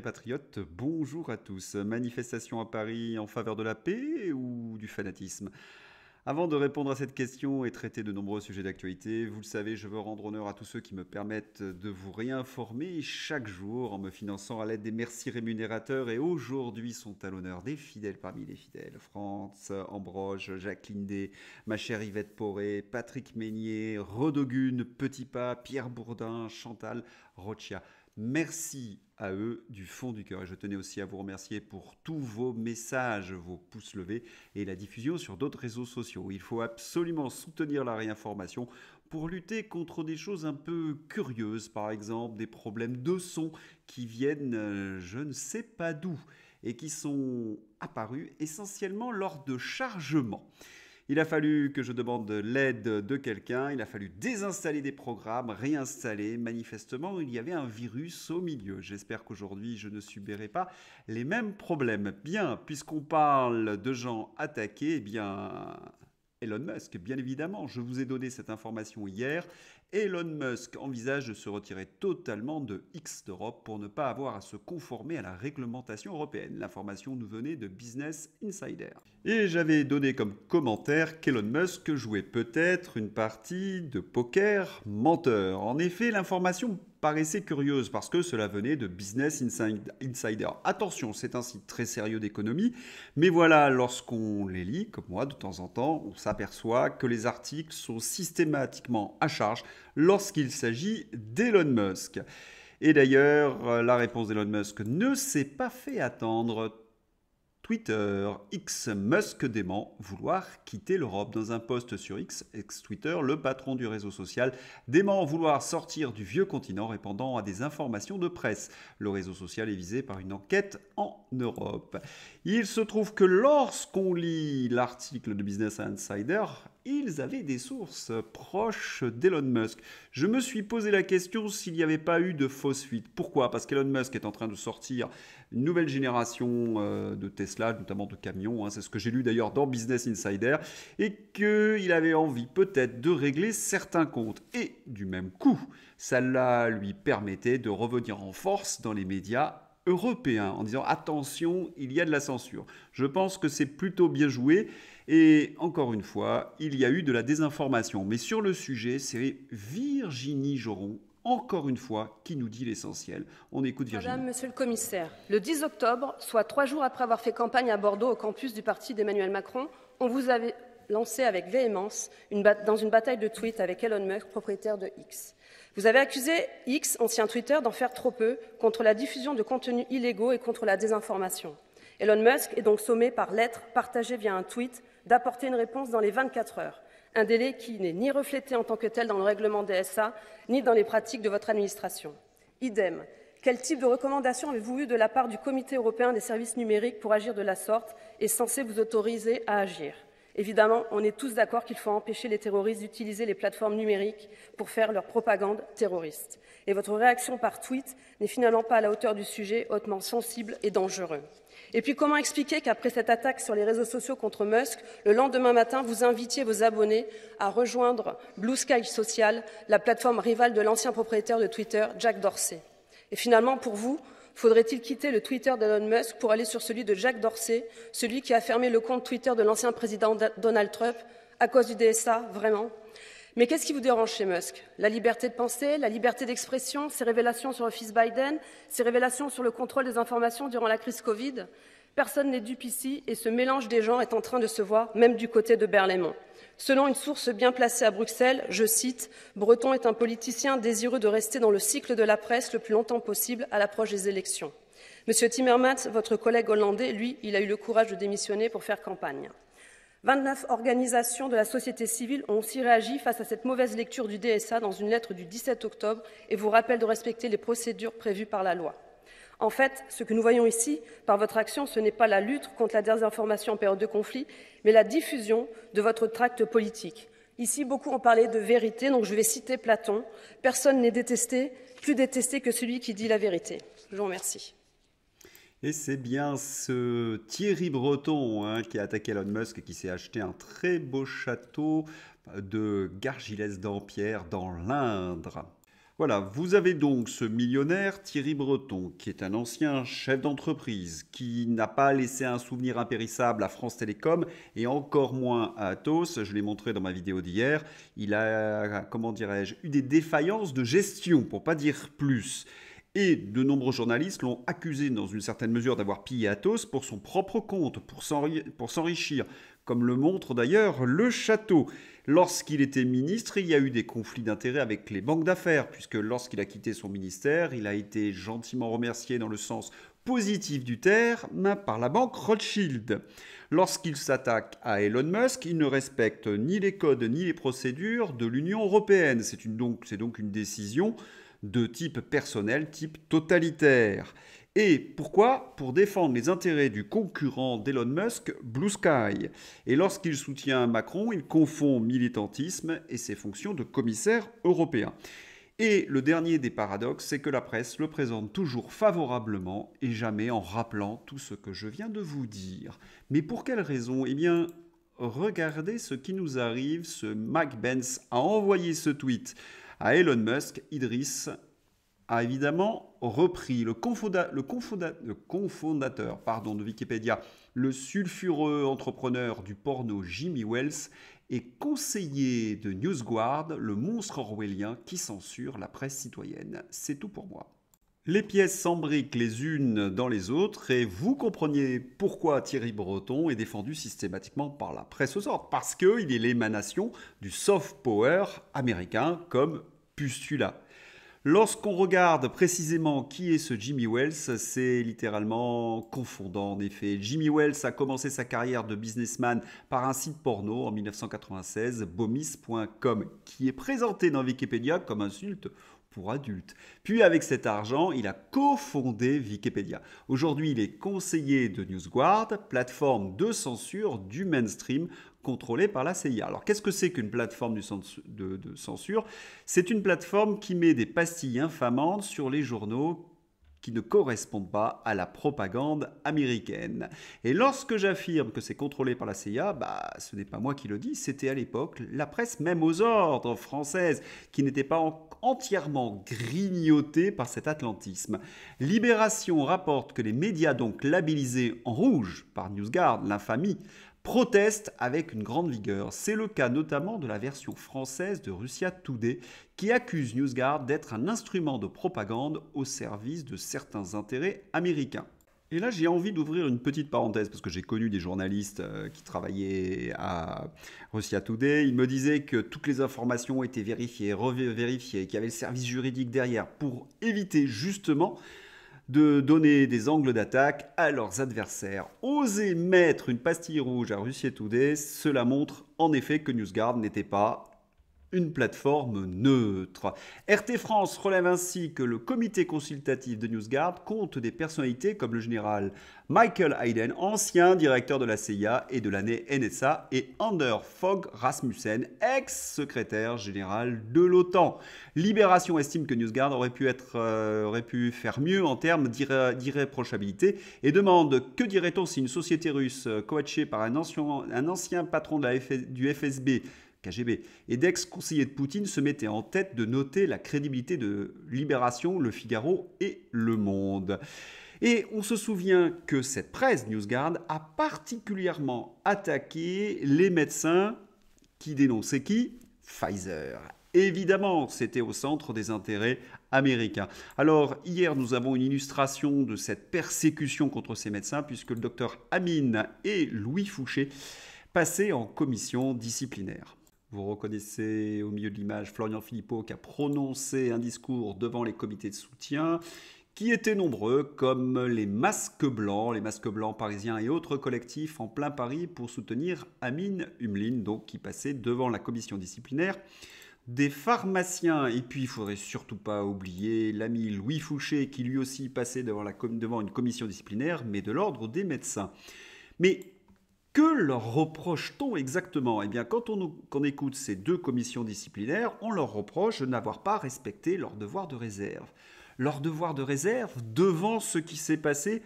patriotes, bonjour à tous. Manifestation à Paris en faveur de la paix ou du fanatisme avant de répondre à cette question et traiter de nombreux sujets d'actualité, vous le savez, je veux rendre honneur à tous ceux qui me permettent de vous réinformer chaque jour en me finançant à l'aide des merci rémunérateurs et aujourd'hui sont à l'honneur des fidèles parmi les fidèles. France, Ambroge, Jacqueline D, ma chère Yvette Poré, Patrick Meignier, Rodogune, Petit Pas, Pierre Bourdin, Chantal, Rochia. Merci à eux du fond du cœur. Et je tenais aussi à vous remercier pour tous vos messages, vos pouces levés et la diffusion sur d'autres réseaux sociaux. Il faut absolument soutenir la réinformation pour lutter contre des choses un peu curieuses, par exemple des problèmes de son qui viennent euh, je ne sais pas d'où et qui sont apparus essentiellement lors de chargements. Il a fallu que je demande l'aide de quelqu'un, il a fallu désinstaller des programmes, réinstaller. Manifestement, il y avait un virus au milieu. J'espère qu'aujourd'hui, je ne subirai pas les mêmes problèmes. Bien, puisqu'on parle de gens attaqués, eh bien, Elon Musk, bien évidemment. Je vous ai donné cette information hier Elon Musk envisage de se retirer totalement de X d'Europe pour ne pas avoir à se conformer à la réglementation européenne. L'information nous venait de Business Insider. Et j'avais donné comme commentaire qu'Elon Musk jouait peut-être une partie de poker menteur. En effet, l'information paraissait curieuse parce que cela venait de Business Insider. Attention, c'est un site très sérieux d'économie, mais voilà, lorsqu'on les lit, comme moi de temps en temps, on s'aperçoit que les articles sont systématiquement à charge lorsqu'il s'agit d'Elon Musk. Et d'ailleurs, euh, la réponse d'Elon Musk ne s'est pas fait attendre Twitter, X Musk dément vouloir quitter l'Europe. Dans un post sur X, ex-Twitter, le patron du réseau social dément vouloir sortir du vieux continent répondant à des informations de presse. Le réseau social est visé par une enquête en Europe. Il se trouve que lorsqu'on lit l'article de Business Insider, ils avaient des sources proches d'Elon Musk. Je me suis posé la question s'il n'y avait pas eu de fausse fuite. Pourquoi Parce qu'Elon Musk est en train de sortir une nouvelle génération euh, de Tesla, notamment de camions, hein. c'est ce que j'ai lu d'ailleurs dans Business Insider, et qu'il avait envie peut-être de régler certains comptes. Et du même coup, cela lui permettait de revenir en force dans les médias européen en disant attention, il y a de la censure. Je pense que c'est plutôt bien joué. Et encore une fois, il y a eu de la désinformation. Mais sur le sujet, c'est Virginie Joron, encore une fois, qui nous dit l'essentiel. On écoute Virginie. Madame, Monsieur le Commissaire, le 10 octobre, soit trois jours après avoir fait campagne à Bordeaux au campus du parti d'Emmanuel Macron, on vous avait lancé avec véhémence dans une bataille de tweets avec Elon Musk, propriétaire de X. Vous avez accusé X, ancien Twitter, d'en faire trop peu contre la diffusion de contenus illégaux et contre la désinformation. Elon Musk est donc sommé par lettre partagée via un tweet d'apporter une réponse dans les 24 heures, un délai qui n'est ni reflété en tant que tel dans le règlement DSA, ni dans les pratiques de votre administration. Idem, quel type de recommandation avez-vous eu de la part du Comité européen des services numériques pour agir de la sorte et censé vous autoriser à agir Évidemment, on est tous d'accord qu'il faut empêcher les terroristes d'utiliser les plateformes numériques pour faire leur propagande terroriste. Et votre réaction par tweet n'est finalement pas à la hauteur du sujet hautement sensible et dangereux. Et puis comment expliquer qu'après cette attaque sur les réseaux sociaux contre Musk, le lendemain matin, vous invitiez vos abonnés à rejoindre Blue Sky Social, la plateforme rivale de l'ancien propriétaire de Twitter, Jack Dorsey Et finalement, pour vous, Faudrait-il quitter le Twitter d'Elon Musk pour aller sur celui de Jack Dorsey, celui qui a fermé le compte Twitter de l'ancien président Donald Trump à cause du DSA, vraiment mais qu'est-ce qui vous dérange chez Musk La liberté de penser, la liberté d'expression, ses révélations sur le fils Biden, ses révélations sur le contrôle des informations durant la crise Covid Personne n'est dupe ici et ce mélange des gens est en train de se voir, même du côté de Berlaymont. Selon une source bien placée à Bruxelles, je cite, Breton est un politicien désireux de rester dans le cycle de la presse le plus longtemps possible à l'approche des élections. Monsieur Timmermans, votre collègue hollandais, lui, il a eu le courage de démissionner pour faire campagne. 29 organisations de la société civile ont aussi réagi face à cette mauvaise lecture du DSA dans une lettre du 17 octobre et vous rappellent de respecter les procédures prévues par la loi. En fait, ce que nous voyons ici, par votre action, ce n'est pas la lutte contre la désinformation en période de conflit, mais la diffusion de votre tract politique. Ici, beaucoup ont parlé de vérité, donc je vais citer Platon. Personne n'est détesté, plus détesté que celui qui dit la vérité. Je vous remercie. Et c'est bien ce Thierry Breton hein, qui a attaqué Elon Musk et qui s'est acheté un très beau château de Gargilès-Dampierre dans l'Indre. Voilà, vous avez donc ce millionnaire Thierry Breton, qui est un ancien chef d'entreprise, qui n'a pas laissé un souvenir impérissable à France Télécom et encore moins à Atos. Je l'ai montré dans ma vidéo d'hier. Il a, comment dirais-je, eu des défaillances de gestion, pour pas dire plus. Et de nombreux journalistes l'ont accusé dans une certaine mesure d'avoir pillé Athos pour son propre compte, pour s'enrichir, comme le montre d'ailleurs Le Château. Lorsqu'il était ministre, il y a eu des conflits d'intérêts avec les banques d'affaires, puisque lorsqu'il a quitté son ministère, il a été gentiment remercié dans le sens positif du terme par la banque Rothschild. Lorsqu'il s'attaque à Elon Musk, il ne respecte ni les codes ni les procédures de l'Union européenne. C'est donc, une décision de type personnel, type totalitaire. Et pourquoi Pour défendre les intérêts du concurrent d'Elon Musk, Blue Sky. Et lorsqu'il soutient Macron, il confond militantisme et ses fonctions de commissaire européen. Et le dernier des paradoxes, c'est que la presse le présente toujours favorablement et jamais en rappelant tout ce que je viens de vous dire. Mais pour quelle raison Eh bien, regardez ce qui nous arrive. Ce Mac a envoyé ce tweet à Elon Musk. Idriss a évidemment repris le, confondateur de Wikipédia, le sulfureux entrepreneur du porno Jimmy Wells, et conseiller de NewsGuard, le monstre orwellien qui censure la presse citoyenne. C'est tout pour moi. Les pièces s'embriquent les unes dans les autres et vous comprenez pourquoi Thierry Breton est défendu systématiquement par la presse au sort. parce qu'il est l'émanation du soft power américain comme Pustula. Lorsqu'on regarde précisément qui est ce Jimmy Wells, c'est littéralement confondant en effet. Jimmy Wells a commencé sa carrière de businessman par un site porno en 1996, bomis.com, qui est présenté dans Wikipédia comme insulte pour adultes. Puis avec cet argent, il a cofondé Wikipédia. Aujourd'hui, il est conseiller de NewsGuard, plateforme de censure du mainstream contrôlée par la CIA. Alors qu'est-ce que c'est qu'une plateforme du de, censure C'est une plateforme qui met des pastilles infamantes sur les journaux qui ne correspondent pas à la propagande américaine. Et lorsque j'affirme que c'est contrôlé par la CIA, bah, ce n'est pas moi qui le dis, c'était à l'époque la presse même aux ordres françaises, qui n'était pas entièrement grignotée par cet atlantisme. Libération rapporte que les médias donc labellisés en rouge par NewsGuard, l'infamie, Proteste avec une grande vigueur. C'est le cas notamment de la version française de Russia Today qui accuse NewsGuard d'être un instrument de propagande au service de certains intérêts américains. Et là, j'ai envie d'ouvrir une petite parenthèse parce que j'ai connu des journalistes euh, qui travaillaient à Russia Today. Ils me disaient que toutes les informations étaient vérifiées, revérifiées, qu'il y avait le service juridique derrière pour éviter justement de donner des angles d'attaque à leurs adversaires. Oser mettre une pastille rouge à Russie Today, cela montre en effet que NewsGuard n'était pas une plateforme neutre. RT France relève ainsi que le comité consultatif de NewsGuard compte des personnalités comme le général Michael Hayden, ancien directeur de la CIA et de l'année NSA, et Ander Fogh Rasmussen, ex-secrétaire général de l'OTAN. Libération estime que NewsGuard aurait pu, être, euh, aurait pu faire mieux en termes d'irréprochabilité et demande que dirait-on si une société russe coachée par un ancien, un ancien patron de la du FSB KGB. Et dex conseiller de Poutine se mettaient en tête de noter la crédibilité de Libération, Le Figaro et Le Monde. Et on se souvient que cette presse, NewsGuard, a particulièrement attaqué les médecins qui dénonçaient qui Pfizer. Évidemment, c'était au centre des intérêts américains. Alors, hier, nous avons une illustration de cette persécution contre ces médecins, puisque le docteur Amine et Louis Fouché passaient en commission disciplinaire. Vous reconnaissez au milieu de l'image Florian Philippot qui a prononcé un discours devant les comités de soutien qui étaient nombreux, comme les Masques Blancs, les Masques Blancs parisiens et autres collectifs en plein Paris pour soutenir Amine Humlin, donc qui passait devant la commission disciplinaire des pharmaciens. Et puis, il faudrait surtout pas oublier l'ami Louis Fouché, qui lui aussi passait devant, devant une commission disciplinaire, mais de l'ordre des médecins. Mais que leur reproche-t-on exactement Eh bien, quand on, écoute ces deux commissions disciplinaires, on leur reproche de n'avoir pas respecté leur devoir de réserve. Leur devoir de réserve devant ce qui s'est passé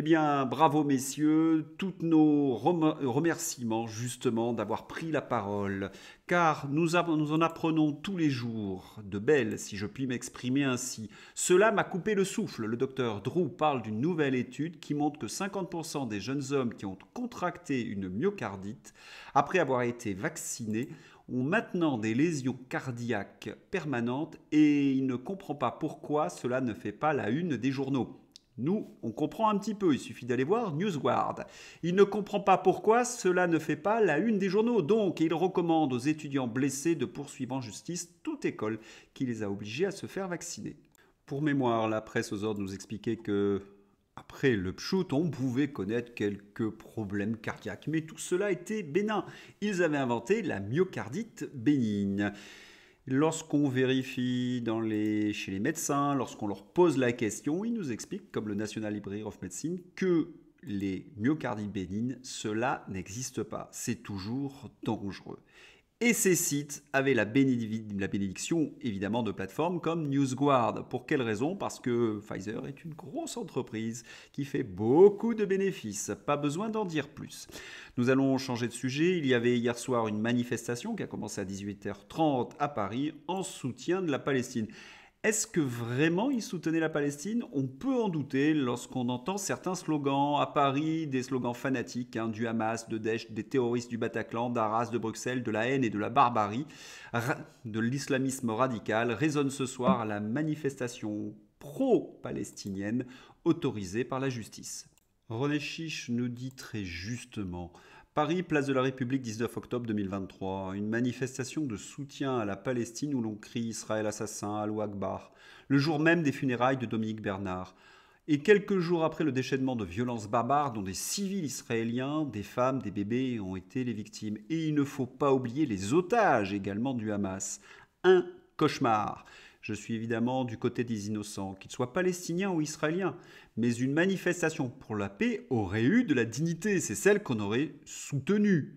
eh bien, bravo messieurs, toutes nos remerciements justement d'avoir pris la parole, car nous, nous en apprenons tous les jours de belles, si je puis m'exprimer ainsi. Cela m'a coupé le souffle. Le docteur Drew parle d'une nouvelle étude qui montre que 50% des jeunes hommes qui ont contracté une myocardite après avoir été vaccinés ont maintenant des lésions cardiaques permanentes et il ne comprend pas pourquoi cela ne fait pas la une des journaux. Nous, on comprend un petit peu, il suffit d'aller voir NewsGuard. Il ne comprend pas pourquoi cela ne fait pas la une des journaux, donc il recommande aux étudiants blessés de poursuivre en justice toute école qui les a obligés à se faire vacciner. Pour mémoire, la presse aux ordres nous expliquait que après le pchout, on pouvait connaître quelques problèmes cardiaques, mais tout cela était bénin. Ils avaient inventé la myocardite bénigne. Lorsqu'on vérifie chez les médecins, lorsqu'on leur pose la question, ils nous expliquent, comme le National Library of Medicine, que les myocardies bénignes, cela n'existe pas. C'est toujours dangereux. Et ces sites avaient la, bénédiction évidemment de plateformes comme NewsGuard. Pour quelle raison Parce que Pfizer est une grosse entreprise qui fait beaucoup de bénéfices. Pas besoin d'en dire plus. Nous allons changer de sujet. Il y avait hier soir une manifestation qui a commencé à 18h30 à Paris en soutien de la Palestine. Est-ce que vraiment ils soutenaient la Palestine On peut en douter lorsqu'on entend certains slogans à Paris, des slogans fanatiques hein, du Hamas, de Daesh, des terroristes du Bataclan, d'Arras, de Bruxelles, de la haine et de la barbarie, de l'islamisme radical, résonne ce soir à la manifestation pro-palestinienne autorisée par la justice. René Chiche nous dit très justement Paris, place de la République, 19 octobre 2023. Une manifestation de soutien à la Palestine où l'on crie Israël assassin, Alou Akbar, le jour même des funérailles de Dominique Bernard. Et quelques jours après le déchaînement de violences barbares dont des civils israéliens, des femmes, des bébés ont été les victimes. Et il ne faut pas oublier les otages également du Hamas. Un cauchemar. Je suis évidemment du côté des innocents, qu'ils soient palestiniens ou israéliens. Mais une manifestation pour la paix aurait eu de la dignité, c'est celle qu'on aurait soutenue.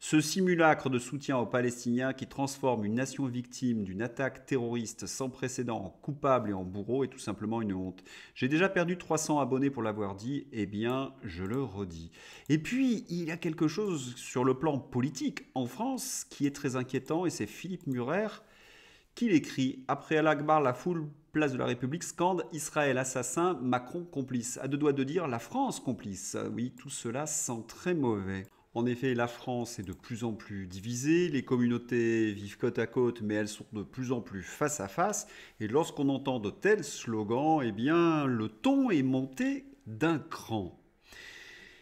Ce simulacre de soutien aux Palestiniens qui transforme une nation victime d'une attaque terroriste sans précédent en coupable et en bourreau est tout simplement une honte. J'ai déjà perdu 300 abonnés pour l'avoir dit, eh bien je le redis. Et puis il y a quelque chose sur le plan politique en France qui est très inquiétant et c'est Philippe Murer qu'il écrit Après Al-Akbar, la foule place de la République scande Israël assassin, Macron complice. À deux doigts de dire la France complice. Oui, tout cela sent très mauvais. En effet, la France est de plus en plus divisée, les communautés vivent côte à côte, mais elles sont de plus en plus face à face, et lorsqu'on entend de tels slogans, eh bien, le ton est monté d'un cran.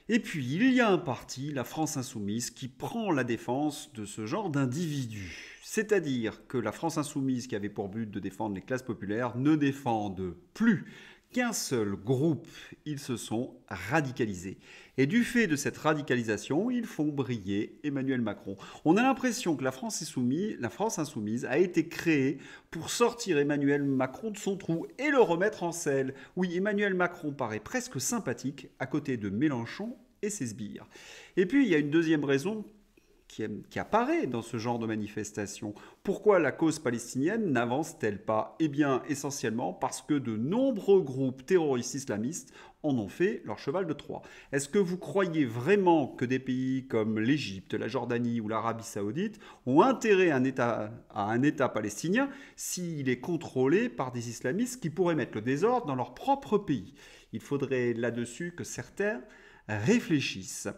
Et puis, il y a un parti, la France insoumise, qui prend la défense de ce genre d'individus. C'est-à-dire que la France insoumise, qui avait pour but de défendre les classes populaires, ne défendent plus qu'un seul groupe. Ils se sont radicalisés. Et du fait de cette radicalisation, ils font briller Emmanuel Macron. On a l'impression que la France, insoumise a été créée pour sortir Emmanuel Macron de son trou et le remettre en selle. Oui, Emmanuel Macron paraît presque sympathique à côté de Mélenchon et ses sbires. Et puis, il y a une deuxième raison qui, apparaît dans ce genre de manifestation. Pourquoi la cause palestinienne n'avance-t-elle pas Eh bien, essentiellement parce que de nombreux groupes terroristes islamistes en ont fait leur cheval de Troie. Est-ce que vous croyez vraiment que des pays comme l'Égypte, la Jordanie ou l'Arabie saoudite ont intérêt un, État, à un État palestinien s'il est contrôlé par des islamistes qui pourraient mettre le désordre dans leur propre pays Il faudrait là-dessus que certains réfléchissent.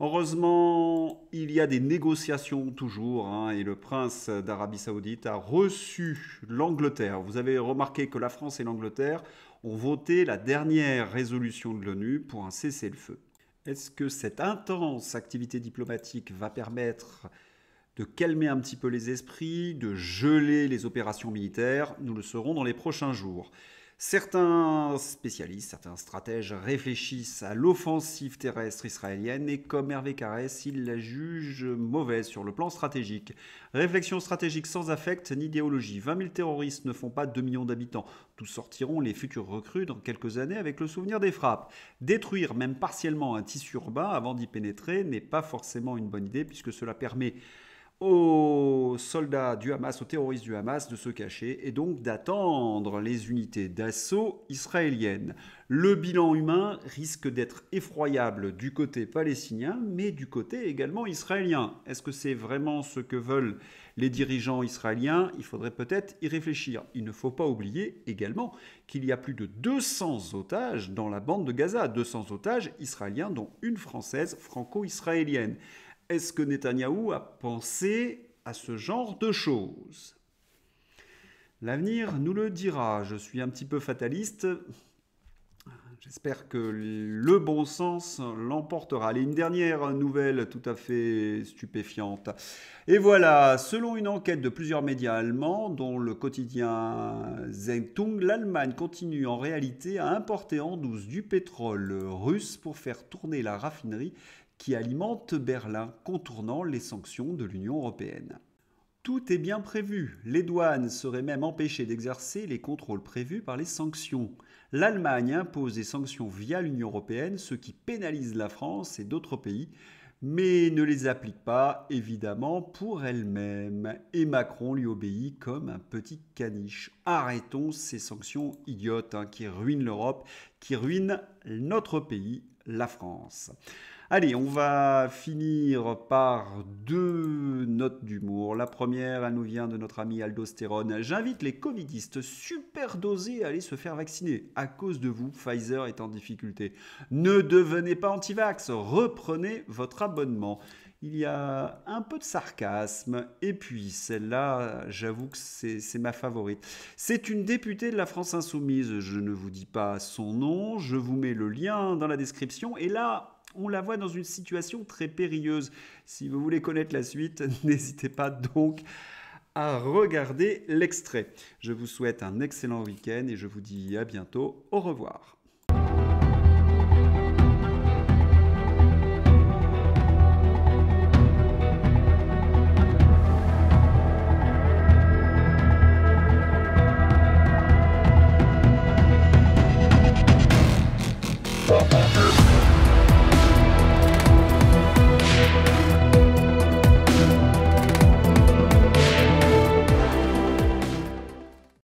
Heureusement, il y a des négociations toujours, hein, et le prince d'Arabie saoudite a reçu l'Angleterre. Vous avez remarqué que la France et l'Angleterre ont voté la dernière résolution de l'ONU pour un cessez-le-feu. Est-ce que cette intense activité diplomatique va permettre de calmer un petit peu les esprits, de geler les opérations militaires Nous le saurons dans les prochains jours. Certains spécialistes, certains stratèges réfléchissent à l'offensive terrestre israélienne et comme Hervé Carès, ils la jugent mauvaise sur le plan stratégique. Réflexion stratégique sans affect ni idéologie. 20 000 terroristes ne font pas 2 millions d'habitants. D'où sortiront les futurs recrues dans quelques années avec le souvenir des frappes. Détruire même partiellement un tissu urbain avant d'y pénétrer n'est pas forcément une bonne idée puisque cela permet aux soldats du Hamas, aux terroristes du Hamas de se cacher et donc d'attendre les unités d'assaut israéliennes. Le bilan humain risque d'être effroyable du côté palestinien, mais du côté également israélien. Est-ce que c'est vraiment ce que veulent les dirigeants israéliens Il faudrait peut-être y réfléchir. Il ne faut pas oublier également qu'il y a plus de 200 otages dans la bande de Gaza, 200 otages israéliens dont une française franco-israélienne. Est-ce que Netanyahou a pensé à ce genre de choses L'avenir nous le dira. Je suis un petit peu fataliste, J'espère que le bon sens l'emportera. Allez, une dernière nouvelle tout à fait stupéfiante. Et voilà, selon une enquête de plusieurs médias allemands, dont le quotidien Zengtung, l'Allemagne continue en réalité à importer en douce du pétrole russe pour faire tourner la raffinerie qui alimente Berlin, contournant les sanctions de l'Union européenne. Tout est bien prévu. Les douanes seraient même empêchées d'exercer les contrôles prévus par les sanctions l'Allemagne impose des sanctions via l'Union européenne, ce qui pénalise la France et d'autres pays, mais ne les applique pas, évidemment, pour elle-même. Et Macron lui obéit comme un petit caniche. Arrêtons ces sanctions idiotes hein, qui ruinent l'Europe, qui ruinent notre pays, la France. Allez, on va finir par deux notes d'humour. La première, elle nous vient de notre ami Aldostérone. J'invite les Covidistes super dosés à aller se faire vacciner. À cause de vous, Pfizer est en difficulté. Ne devenez pas anti-vax, reprenez votre abonnement. Il y a un peu de sarcasme. Et puis, celle-là, j'avoue que c'est ma favorite. C'est une députée de la France Insoumise. Je ne vous dis pas son nom, je vous mets le lien dans la description. Et là, on la voit dans une situation très périlleuse. Si vous voulez connaître la suite, n'hésitez pas donc à regarder l'extrait. Je vous souhaite un excellent week-end et je vous dis à bientôt. Au revoir.